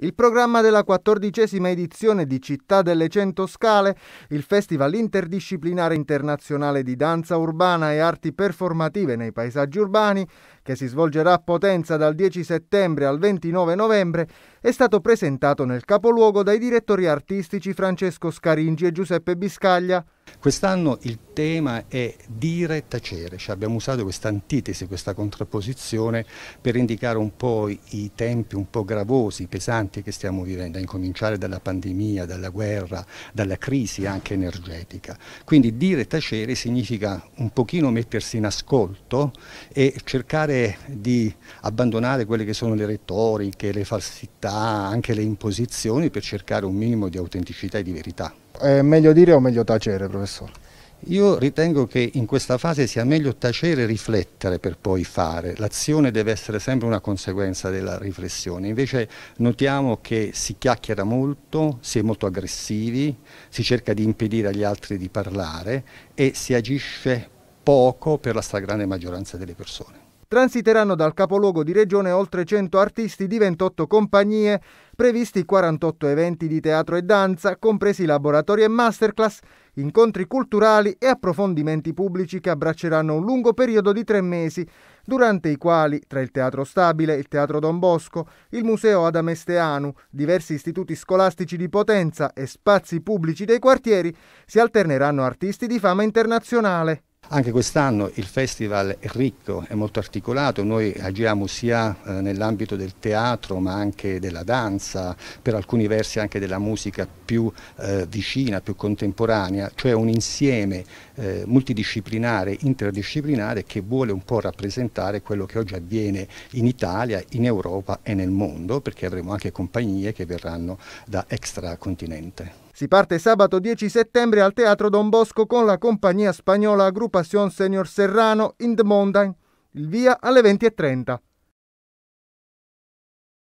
Il programma della quattordicesima edizione di Città delle Cento Scale, il Festival interdisciplinare internazionale di danza urbana e arti performative nei paesaggi urbani, che si svolgerà a Potenza dal 10 settembre al 29 novembre, è stato presentato nel capoluogo dai direttori artistici Francesco Scaringi e Giuseppe Biscaglia. Quest'anno il tema è dire tacere, cioè abbiamo usato questa antitesi, questa contrapposizione per indicare un po' i tempi un po' gravosi, pesanti che stiamo vivendo, a incominciare dalla pandemia, dalla guerra, dalla crisi anche energetica. Quindi dire tacere significa un pochino mettersi in ascolto e cercare di abbandonare quelle che sono le retoriche, le falsità, anche le imposizioni per cercare un minimo di autenticità e di verità. È eh, meglio dire o meglio tacere, professore? Io ritengo che in questa fase sia meglio tacere e riflettere per poi fare. L'azione deve essere sempre una conseguenza della riflessione. Invece notiamo che si chiacchiera molto, si è molto aggressivi, si cerca di impedire agli altri di parlare e si agisce poco per la stragrande maggioranza delle persone transiteranno dal capoluogo di regione oltre 100 artisti di 28 compagnie, previsti 48 eventi di teatro e danza, compresi laboratori e masterclass, incontri culturali e approfondimenti pubblici che abbracceranno un lungo periodo di tre mesi, durante i quali, tra il Teatro Stabile, il Teatro Don Bosco, il Museo Adamesteanu, diversi istituti scolastici di Potenza e spazi pubblici dei quartieri, si alterneranno artisti di fama internazionale. Anche quest'anno il festival è ricco, è molto articolato, noi agiamo sia eh, nell'ambito del teatro ma anche della danza, per alcuni versi anche della musica più eh, vicina, più contemporanea, cioè un insieme eh, multidisciplinare, interdisciplinare che vuole un po' rappresentare quello che oggi avviene in Italia, in Europa e nel mondo, perché avremo anche compagnie che verranno da extracontinente. Si parte sabato 10 settembre al Teatro Don Bosco con la compagnia spagnola Agrupación Senior Serrano in the Mountain. Il via alle 20.30.